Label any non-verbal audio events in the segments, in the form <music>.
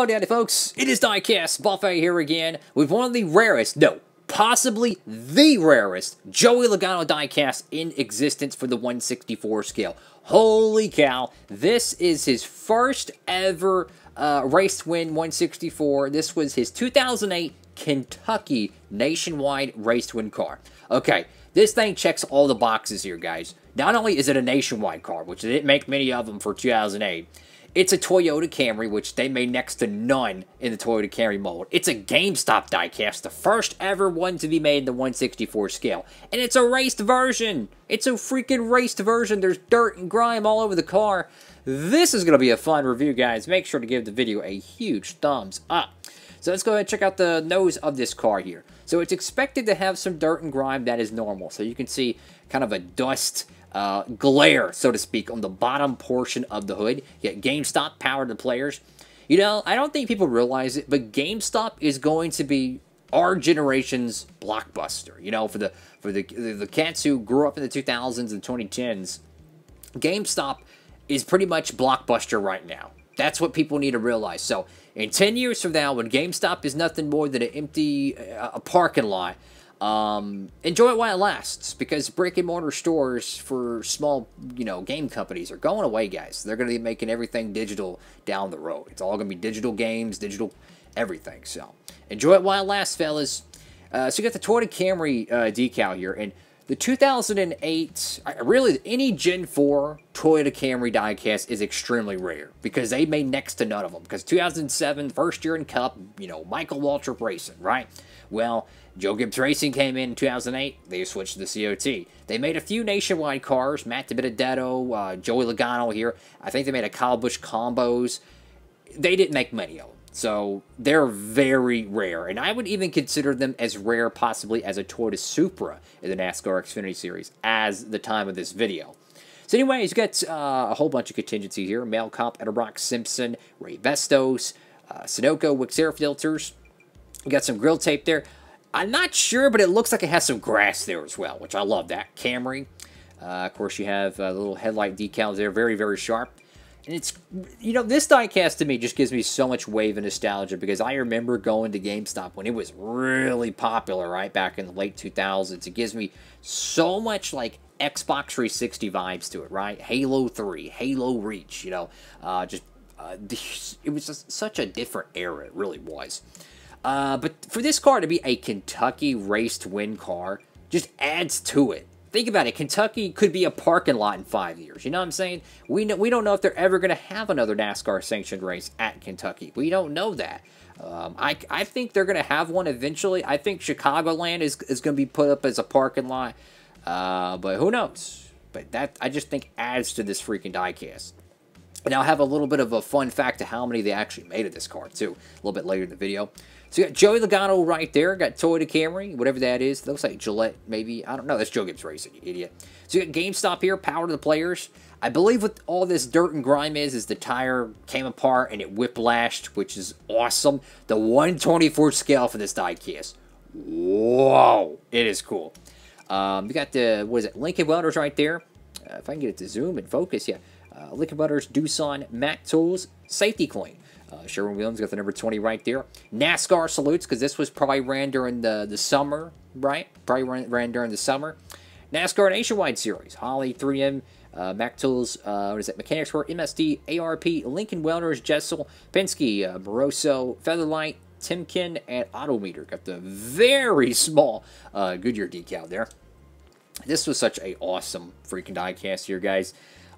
Hello, daddy folks. It is Diecast Buffet here again with one of the rarest, no, possibly the rarest Joey Logano diecast in existence for the 164 scale. Holy cow, this is his first ever uh, race win 164. This was his 2008 Kentucky nationwide race win car. Okay, this thing checks all the boxes here, guys. Not only is it a nationwide car, which they didn't make many of them for 2008, it's a Toyota Camry, which they made next to none in the Toyota Camry mold. It's a GameStop diecast, the first ever one to be made in the 164 scale. And it's a raced version. It's a freaking raced version. There's dirt and grime all over the car. This is going to be a fun review, guys. Make sure to give the video a huge thumbs up. So let's go ahead and check out the nose of this car here. So it's expected to have some dirt and grime that is normal. So you can see kind of a dust uh, glare, so to speak, on the bottom portion of the hood. Yet GameStop powered the players. You know, I don't think people realize it, but GameStop is going to be our generation's blockbuster. You know, for the for the the cats who grew up in the 2000s and 2010s, GameStop is pretty much blockbuster right now. That's what people need to realize. So, in 10 years from now, when GameStop is nothing more than an empty uh, a parking lot, um, enjoy it while it lasts because brick and mortar stores for small, you know, game companies are going away, guys. They're going to be making everything digital down the road. It's all going to be digital games, digital everything. So enjoy it while it lasts, fellas. Uh, so you got the Toyota Camry uh, decal here, and the 2008, really any Gen 4 Toyota Camry diecast is extremely rare because they made next to none of them. Because 2007, first year in Cup, you know, Michael Waltrip racing, right? Well, Joe Gibbs Racing came in 2008. They switched to the COT. They made a few nationwide cars. Matt DiBenedetto, uh, Joey Logano here. I think they made a Kyle Busch combos. They didn't make many of them. So they're very rare. And I would even consider them as rare possibly as a Toyota Supra in the NASCAR Xfinity Series as the time of this video. So anyways, you got uh, a whole bunch of contingency here. Mel Cop, Brock Simpson, Ray Vestos, uh, Sunoco, Filters. We got some grill tape there. I'm not sure, but it looks like it has some grass there as well, which I love that. Camry. Uh, of course, you have uh, little headlight decals there, very, very sharp. And it's, you know, this diecast to me just gives me so much wave and nostalgia because I remember going to GameStop when it was really popular, right, back in the late 2000s. It gives me so much, like, Xbox 360 vibes to it, right? Halo 3, Halo Reach, you know, uh, just, uh, <laughs> it was just such a different era, it really was. Uh, but for this car to be a Kentucky race to win car just adds to it. Think about it. Kentucky could be a parking lot in five years. You know what I'm saying? We know, we don't know if they're ever going to have another NASCAR sanctioned race at Kentucky. We don't know that. Um, I, I think they're going to have one eventually. I think Chicagoland is, is going to be put up as a parking lot. Uh, but who knows? But that I just think adds to this freaking diecast. Now I have a little bit of a fun fact to how many they actually made of this car too, a little bit later in the video. So you got Joey Logano right there, got Toyota Camry, whatever that is. looks like Gillette, maybe. I don't know. That's Joe Gibbs Racing, you idiot. So you got GameStop here, power to the players. I believe what all this dirt and grime is, is the tire came apart and it whiplashed, which is awesome. The 124 scale for this diecast. Whoa, it is cool. Um, you got the, what is it, Lincoln Welders right there. Uh, if I can get it to zoom and focus, yeah uh, Lick Butters, Dusan, Matt Tools, Safety Coin. Uh, Sherwin Williams got the number 20 right there. NASCAR salutes, because this was probably ran during the, the summer, right? Probably ran, ran during the summer. NASCAR Nationwide Series, Holly 3M, uh, Mac Tools, uh, what is it, Mechanics for MSD, ARP, Lincoln Welders, Jessel, Penske, uh, Featherlight, Timken, and Autometer. Got the very <laughs> small uh, Goodyear decal there. This was such a awesome freaking diecast here, guys.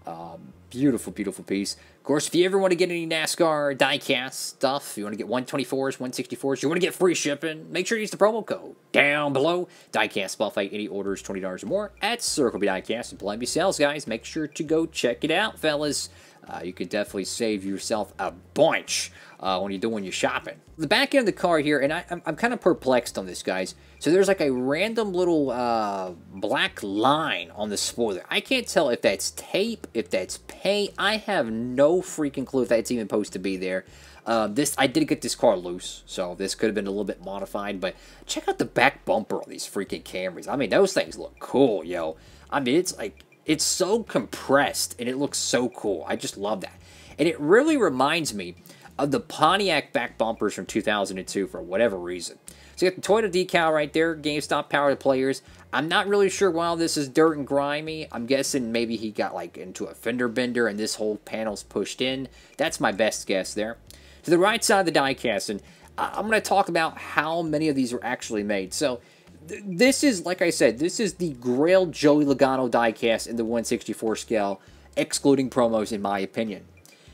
Um, beautiful, beautiful piece. Of course, if you ever want to get any NASCAR diecast stuff, you want to get 124s, 164s, you want to get free shipping, make sure you use the promo code down below. Diecast Spellfight, any orders $20 or more at Circle B Diecast and Columbia Sales, guys. Make sure to go check it out, fellas. Uh, you could definitely save yourself a bunch uh, when you're doing your shopping. The back end of the car here, and I, am kind of perplexed on this, guys. So there's like a random little uh, black line on the spoiler. I can't tell if that's tape, if that's paint. I have no freaking clue if that's even supposed to be there. Uh, this I did get this car loose, so this could have been a little bit modified. But check out the back bumper on these freaking cameras. I mean, those things look cool, yo. I mean, it's like it's so compressed and it looks so cool. I just love that. And it really reminds me of the Pontiac back bumpers from 2002 for whatever reason. So you got the Toyota decal right there, GameStop power to players. I'm not really sure why this is dirt and grimy. I'm guessing maybe he got like into a fender bender and this whole panel's pushed in. That's my best guess there. To the right side of the die casting, I'm going to talk about how many of these were actually made. So this is, like I said, this is the Grail Joey Logano diecast in the 164 scale, excluding promos, in my opinion.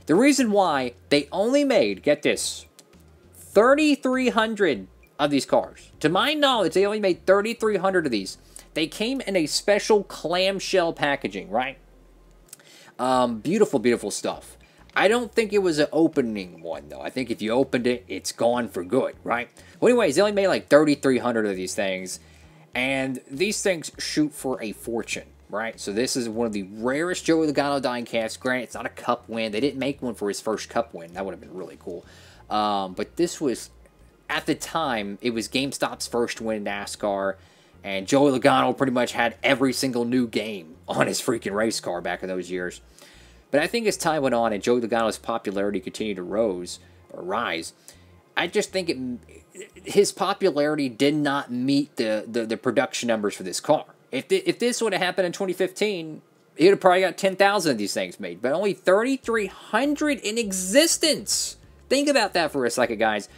The reason why they only made, get this, 3,300 of these cars. To my knowledge, they only made 3,300 of these. They came in a special clamshell packaging, right? Um, beautiful, beautiful stuff. I don't think it was an opening one, though. I think if you opened it, it's gone for good, right? Well, anyways, they only made like 3,300 of these things, and these things shoot for a fortune, right? So this is one of the rarest Joey Logano diecasts. Granted, it's not a cup win. They didn't make one for his first cup win. That would have been really cool. Um, but this was, at the time, it was GameStop's first win in NASCAR, and Joey Logano pretty much had every single new game on his freaking race car back in those years. But I think as time went on and Joey Logano's popularity continued to rose or rise, I just think it, his popularity did not meet the, the, the production numbers for this car. If, if this would have happened in 2015, he would have probably got 10,000 of these things made, but only 3,300 in existence. Think about that for a second, guys.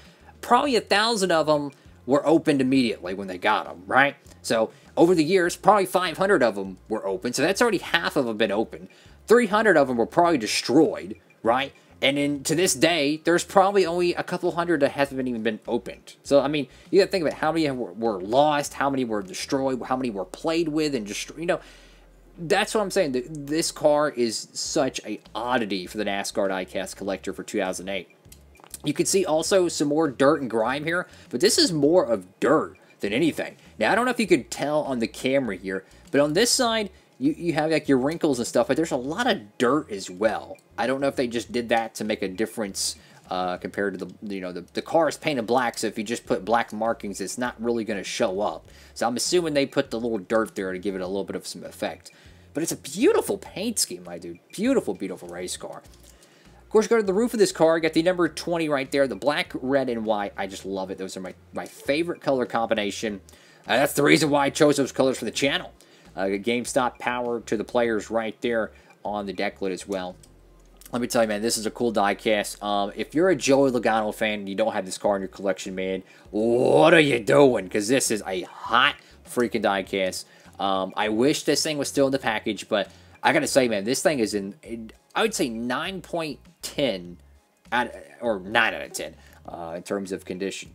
Probably a thousand of them were opened immediately when they got them, right? So over the years, probably 500 of them were opened. So that's already half of them been open. 300 of them were probably destroyed, right? And then to this day, there's probably only a couple hundred that haven't even been opened. So, I mean, you got to think about how many were, lost, how many were destroyed, how many were played with and destroyed. You know, that's what I'm saying. This car is such a oddity for the NASCAR diecast collector for 2008. You can see also some more dirt and grime here, but this is more of dirt than anything. Now, I don't know if you could tell on the camera here, but on this side, you, you have like your wrinkles and stuff, but there's a lot of dirt as well. I don't know if they just did that to make a difference uh, compared to the you know the, the car is painted black, so if you just put black markings, it's not really going to show up. So I'm assuming they put the little dirt there to give it a little bit of some effect. But it's a beautiful paint scheme, my dude. Beautiful, beautiful race car. Of course, go to the roof of this car. Got the number 20 right there. The black, red, and white. I just love it. Those are my, my favorite color combination. Uh, that's the reason why I chose those colors for the channel. Uh, GameStop power to the players right there on the decklet as well. Let me tell you, man, this is a cool diecast. Um, if you're a Joey Logano fan and you don't have this car in your collection, man, what are you doing? Because this is a hot freaking diecast. Um, I wish this thing was still in the package, but I gotta say, man, this thing is in, I would say 9.10 out or 9 out of 10 uh, in terms of condition.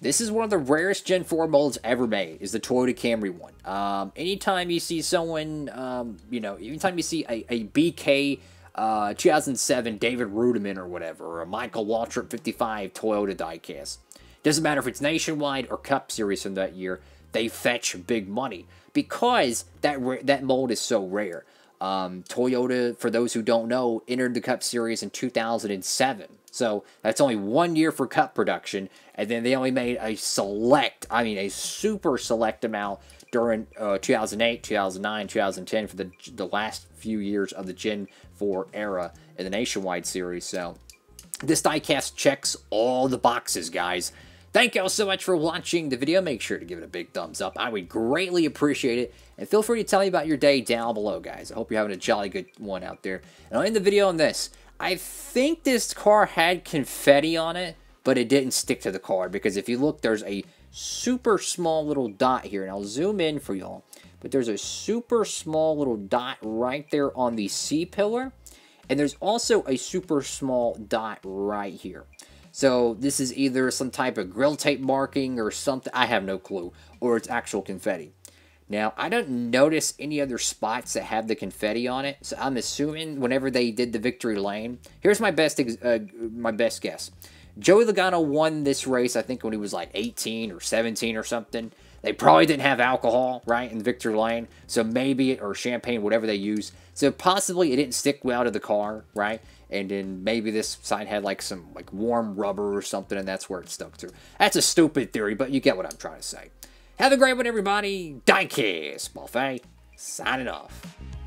This is one of the rarest Gen 4 molds ever made, is the Toyota Camry one. Um, anytime you see someone, um, you know, anytime you see a, a BK uh, 2007 David Rudiman or whatever, or a Michael Waltrip 55 Toyota diecast, doesn't matter if it's nationwide or Cup Series from that year, they fetch big money because that that mold is so rare. Um, Toyota, for those who don't know, entered the Cup Series in 2007. So that's only one year for Cup production. And then they only made a select, I mean, a super select amount during uh, 2008, 2009, 2010 for the, the last few years of the Gen 4 era in the Nationwide Series. So this diecast checks all the boxes, guys. Thank y'all so much for watching the video. Make sure to give it a big thumbs up. I would greatly appreciate it. And feel free to tell me about your day down below, guys. I hope you're having a jolly good one out there. And I'll end the video on this. I think this car had confetti on it, but it didn't stick to the car. Because if you look, there's a super small little dot here. And I'll zoom in for y'all. But there's a super small little dot right there on the C-pillar. And there's also a super small dot right here. So this is either some type of grill tape marking or something. I have no clue. Or it's actual confetti. Now, I don't notice any other spots that have the confetti on it, so I'm assuming whenever they did the victory lane. Here's my best uh, my best guess. Joey Logano won this race, I think, when he was like 18 or 17 or something. They probably didn't have alcohol, right, in Victor Lane. So maybe, or champagne, whatever they use. So possibly it didn't stick well to the car, right? And then maybe this sign had like some like warm rubber or something, and that's where it stuck to. That's a stupid theory, but you get what I'm trying to say. Have a great one, everybody. Diecast Buffet, signing off.